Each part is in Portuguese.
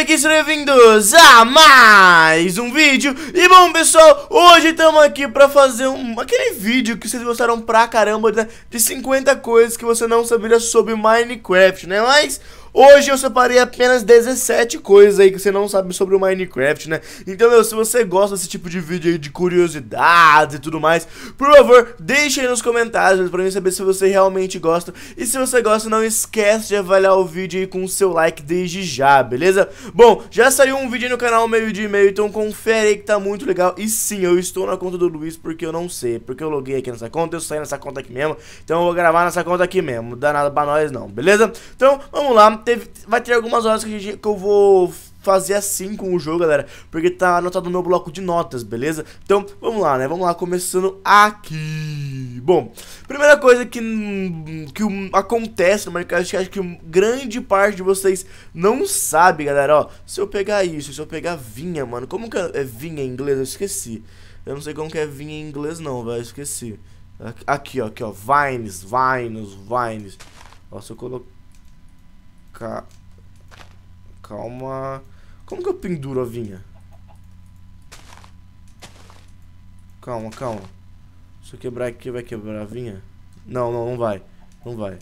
aqui, sejam bem-vindos a mais um vídeo E bom pessoal, hoje estamos aqui para fazer um, aquele vídeo que vocês gostaram pra caramba né? De 50 coisas que você não sabia sobre Minecraft, né? Mas Hoje eu separei apenas 17 coisas aí que você não sabe sobre o Minecraft, né? Então, meu, se você gosta desse tipo de vídeo aí de curiosidades e tudo mais, por favor, deixe aí nos comentários pra mim saber se você realmente gosta. E se você gosta, não esquece de avaliar o vídeo aí com o seu like desde já, beleza? Bom, já saiu um vídeo aí no canal meio de e-mail, então confere aí que tá muito legal. E sim, eu estou na conta do Luiz porque eu não sei, porque eu loguei aqui nessa conta, eu saí nessa conta aqui mesmo, então eu vou gravar nessa conta aqui mesmo, não dá nada pra nós não, beleza? Então, vamos lá, teve, vai ter algumas horas que, gente, que eu vou fazer assim com o jogo, galera Porque tá anotado no meu bloco de notas, beleza? Então, vamos lá, né? Vamos lá, começando aqui Bom, primeira coisa que, que acontece no Minecraft Que acho que grande parte de vocês não sabe, galera Ó, se eu pegar isso, se eu pegar vinha, mano Como que é, é vinha em inglês? Eu esqueci Eu não sei como que é vinha em inglês não, velho, esqueci Aqui, ó, aqui, ó, vines, vines, vines Ó, se eu colocar Ca... Calma. Como que eu penduro a vinha? Calma, calma. Se eu quebrar aqui, vai quebrar a vinha? Não, não, não vai. Não vai.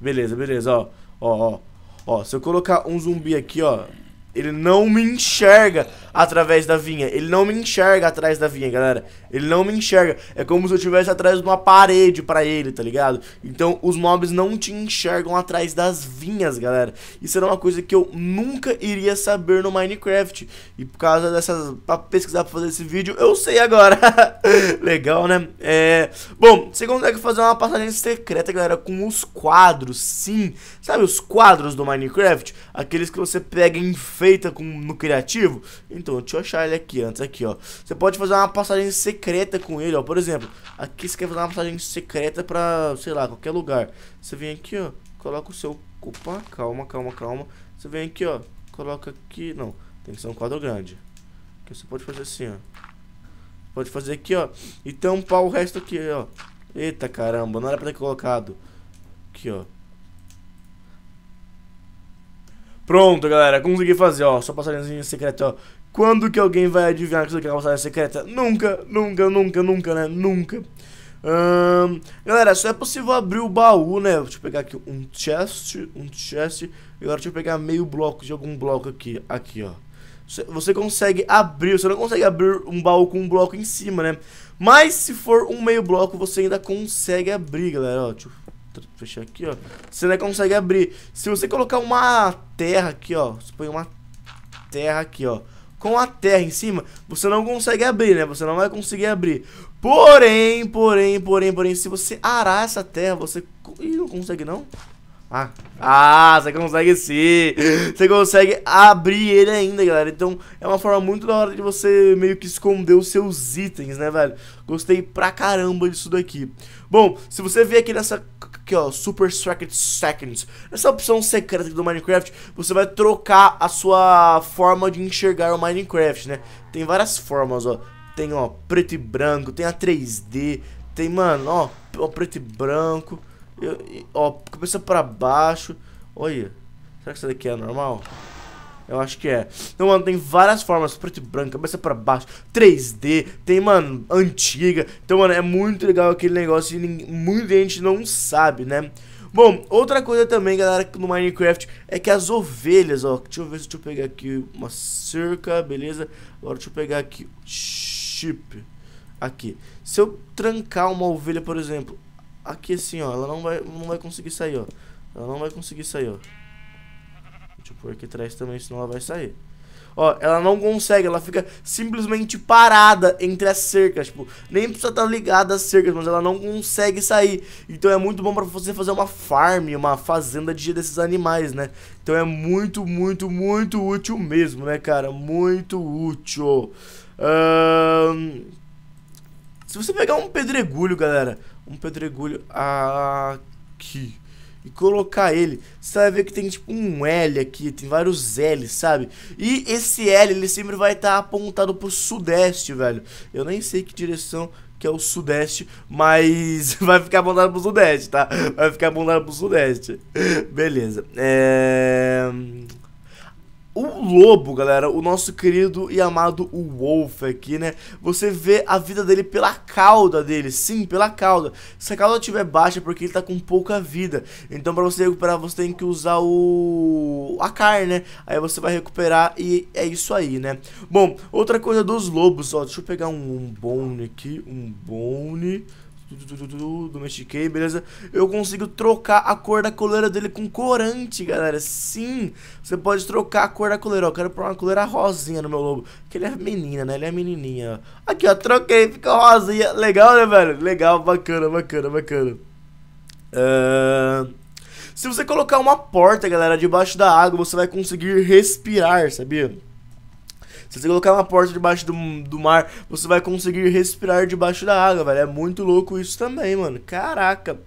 Beleza, beleza, ó. Ó, ó. Ó, se eu colocar um zumbi aqui, ó. Ele não me enxerga através da vinha. Ele não me enxerga atrás da vinha, galera. Ele não me enxerga. É como se eu estivesse atrás de uma parede pra ele, tá ligado? Então, os mobs não te enxergam atrás das vinhas, galera. Isso era uma coisa que eu nunca iria saber no Minecraft. E por causa dessas... Pra pesquisar pra fazer esse vídeo, eu sei agora. Legal, né? É... Bom, você consegue fazer uma passagem secreta, galera, com os quadros, sim. Sabe os quadros do Minecraft? Aqueles que você pega em feita com, no criativo. Então, deixa eu achar ele aqui antes, aqui, ó. Você pode fazer uma passagem secreta com ele, ó. Por exemplo, aqui você quer fazer uma passagem secreta pra, sei lá, qualquer lugar. Você vem aqui, ó, coloca o seu... Opa, calma, calma, calma. Você vem aqui, ó, coloca aqui... Não, tem que ser um quadro grande. Que você pode fazer assim, ó. Pode fazer aqui, ó. E tampar o resto aqui, ó. Eita, caramba, não era pra ter colocado. Aqui, ó. Pronto, galera, consegui fazer, ó, só passarinho secreta, ó. Quando que alguém vai adivinhar que isso aqui é uma passagem secreta? Nunca, nunca, nunca, nunca, né? Nunca. Hum, galera, só é possível abrir o baú, né? Deixa eu pegar aqui um chest, um chest. E agora deixa eu pegar meio bloco de algum bloco aqui. Aqui, ó. Você consegue abrir, você não consegue abrir um baú com um bloco em cima, né? Mas se for um meio bloco, você ainda consegue abrir, galera. Ó, deixa eu fechar aqui, ó. Você não consegue abrir. Se você colocar uma terra aqui, ó. Você põe uma terra aqui, ó. Com a terra em cima, você não consegue abrir, né? Você não vai conseguir abrir. Porém, porém, porém, porém, se você arar essa terra, você... Ih, não consegue não? Ah, ah, você consegue sim. Você consegue abrir ele ainda, galera. Então é uma forma muito da hora de você meio que esconder os seus itens, né, velho? Gostei pra caramba disso daqui. Bom, se você vê aqui nessa aqui, ó, Super Secret Seconds. Nessa opção secreta do Minecraft, você vai trocar a sua forma de enxergar o Minecraft, né? Tem várias formas, ó. Tem, ó, preto e branco, tem a 3D, tem, mano, ó, ó preto e branco. Eu, ó, cabeça pra baixo. Olha, será que isso daqui é normal? Eu acho que é. Então, mano, tem várias formas, preto e branco, cabeça pra baixo, 3D, tem, mano, antiga. Então, mano, é muito legal aquele negócio e muita gente não sabe, né? Bom, outra coisa também, galera, no Minecraft é que as ovelhas, ó, deixa eu ver se eu pegar aqui uma cerca, beleza? Agora deixa eu pegar aqui chip. Aqui. Se eu trancar uma ovelha, por exemplo, aqui assim, ó, ela não vai, não vai conseguir sair, ó. Ela não vai conseguir sair, ó tipo eu pôr atrás também, senão ela vai sair. Ó, ela não consegue, ela fica simplesmente parada entre as cercas, tipo, nem precisa estar tá ligada às cercas, mas ela não consegue sair. Então é muito bom para você fazer uma farm, uma fazenda de desses animais, né? Então é muito, muito, muito útil mesmo, né, cara? Muito útil. Se você pegar um pedregulho, galera, um pedregulho aqui e colocar ele, você vai ver que tem tipo um L aqui, tem vários L's, sabe? E esse L, ele sempre vai estar tá apontado pro sudeste, velho. Eu nem sei que direção que é o sudeste, mas vai ficar apontado pro sudeste, tá? Vai ficar apontado pro sudeste. Beleza. É... O lobo, galera, o nosso querido e amado Wolf aqui, né? Você vê a vida dele pela cauda dele, sim, pela cauda. Se a cauda estiver baixa é porque ele tá com pouca vida. Então pra você recuperar, você tem que usar o... a carne, né? Aí você vai recuperar e é isso aí, né? Bom, outra coisa dos lobos, ó, deixa eu pegar um, um bone aqui, um bone... Domestiquei, beleza? Eu consigo trocar a cor da coleira dele com corante, galera. Sim, você pode trocar a cor da coleira. Ó, eu quero pôr uma coleira rosinha no meu lobo. Porque ele é menina, né? Ele é menininha. Aqui, ó, troquei, fica rosinha. Legal, né, velho? Legal, bacana, bacana, bacana. Uh... Se você colocar uma porta, galera, debaixo da água, você vai conseguir respirar, sabia? Se você colocar uma porta debaixo do, do mar, você vai conseguir respirar debaixo da água, velho. É muito louco isso também, mano. Caraca.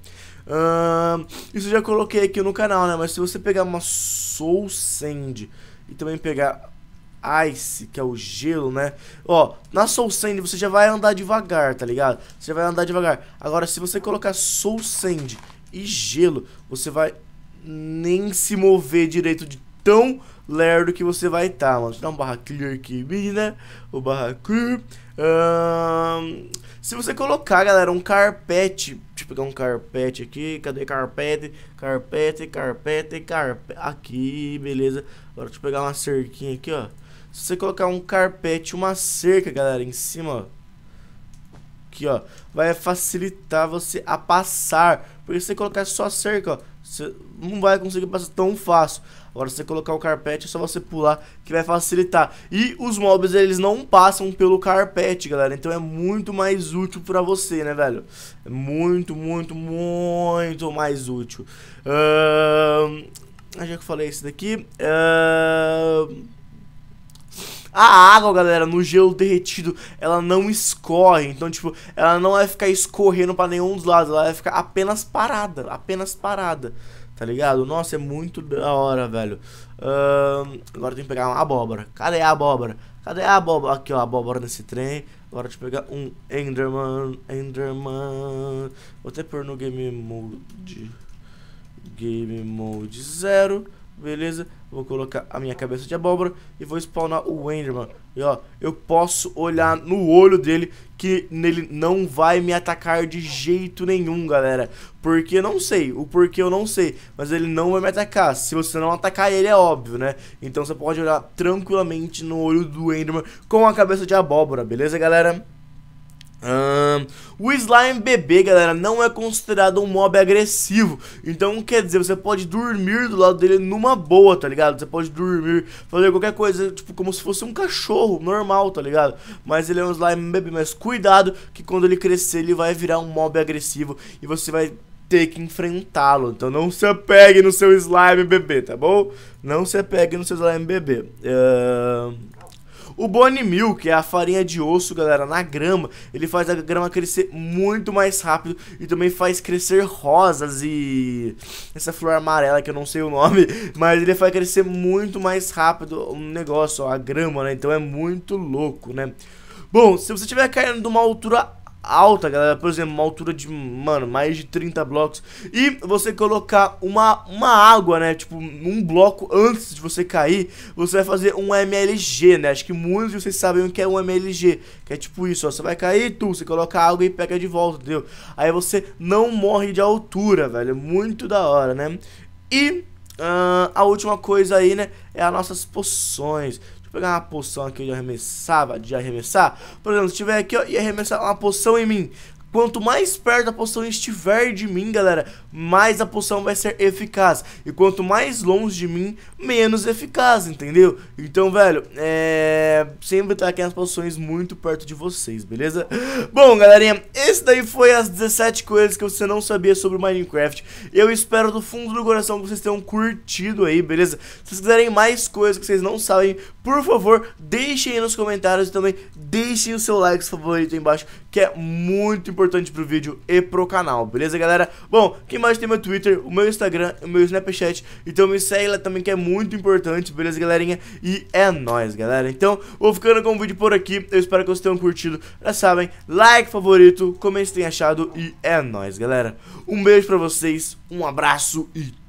Uh, isso eu já coloquei aqui no canal, né? Mas se você pegar uma Soul Sand e também pegar Ice, que é o gelo, né? Ó, na Soul Sand você já vai andar devagar, tá ligado? Você já vai andar devagar. Agora, se você colocar Soul Sand e gelo, você vai nem se mover direito de tão lerdo que você vai estar, tá, mano. Dá um barra clear aqui, menina. O barra clear. Um, se você colocar, galera, um carpete. Deixa eu pegar um carpete aqui. Cadê carpete? Carpete, carpete, carpete. Aqui, beleza. Agora deixa eu pegar uma cerquinha aqui, ó. Se você colocar um carpete, uma cerca, galera, em cima, ó. Aqui, ó. Vai facilitar você a passar. Porque se você colocar só cerca, ó você não vai conseguir passar tão fácil. Agora, se você colocar o carpete, é só você pular que vai facilitar. E os mobs, eles não passam pelo carpete, galera. Então é muito mais útil pra você, né, velho? É muito, muito, muito mais útil. Uh... Já que eu falei isso daqui... Uh... A água, galera, no gelo derretido, ela não escorre. Então, tipo, ela não vai ficar escorrendo para nenhum dos lados. Ela vai ficar apenas parada. Apenas parada. Tá ligado? Nossa, é muito da hora, velho. Uh, agora tem que pegar uma abóbora. Cadê a abóbora? Cadê a abóbora? Aqui, ó, a abóbora nesse trem. Agora de pegar um Enderman. Enderman. Vou até pôr no Game Mode. Game Mode 0. Beleza? Vou colocar a minha cabeça de abóbora e vou spawnar o Enderman. E ó, eu posso olhar no olho dele que ele não vai me atacar de jeito nenhum, galera. Porque eu não sei, o porquê eu não sei, mas ele não vai me atacar. Se você não atacar ele, é óbvio, né? Então você pode olhar tranquilamente no olho do Enderman com a cabeça de abóbora, beleza, galera? Um, o slime bebê, galera, não é considerado um mob agressivo Então, quer dizer, você pode dormir do lado dele numa boa, tá ligado? Você pode dormir, fazer qualquer coisa, tipo, como se fosse um cachorro normal, tá ligado? Mas ele é um slime bebê, mas cuidado que quando ele crescer ele vai virar um mob agressivo E você vai ter que enfrentá-lo. Então não se apegue no seu slime bebê, tá bom? Não se apegue no seu slime bebê. Uh... O Bone Meal, que é a farinha de osso, galera, na grama, ele faz a grama crescer muito mais rápido e também faz crescer rosas e essa flor amarela que eu não sei o nome, mas ele faz crescer muito mais rápido o negócio, ó, a grama, né? Então é muito louco, né? Bom, se você estiver caindo de uma altura alta, galera, por exemplo, uma altura de, mano, mais de 30 blocos, e você colocar uma, uma água, né, tipo, um bloco antes de você cair, você vai fazer um MLG, né, acho que muitos de vocês sabem o que é um MLG, que é tipo isso, ó, você vai cair, tu, você coloca água e pega de volta, entendeu? Aí você não morre de altura, velho, é muito da hora, né? E... Uh, a última coisa aí, né, é as nossas poções pegar uma poção aqui de arremessava de arremessar. Por exemplo, se tiver aqui, ó, e arremessar uma poção em mim. Quanto mais perto a poção estiver de mim, galera, mais a poção vai ser eficaz. E quanto mais longe de mim, menos eficaz, entendeu? Então, velho, é... sempre tá aqui as poções muito perto de vocês, beleza? Bom, galerinha, esse daí foi as 17 coisas que você não sabia sobre Minecraft. Eu espero do fundo do coração que vocês tenham curtido aí, beleza? Se vocês quiserem mais coisas que vocês não sabem, por favor, deixem aí nos comentários e também deixem o seu like favorito aí embaixo que é muito importante pro vídeo e pro canal, beleza, galera? Bom, quem mais tem meu Twitter, o meu Instagram, o meu Snapchat, então me segue lá também que é muito importante, beleza, galerinha? E é nóis, galera. Então, vou ficando com o vídeo por aqui, eu espero que vocês tenham curtido, já sabem, like favorito, comente se tem achado e é nóis, galera. Um beijo pra vocês, um abraço e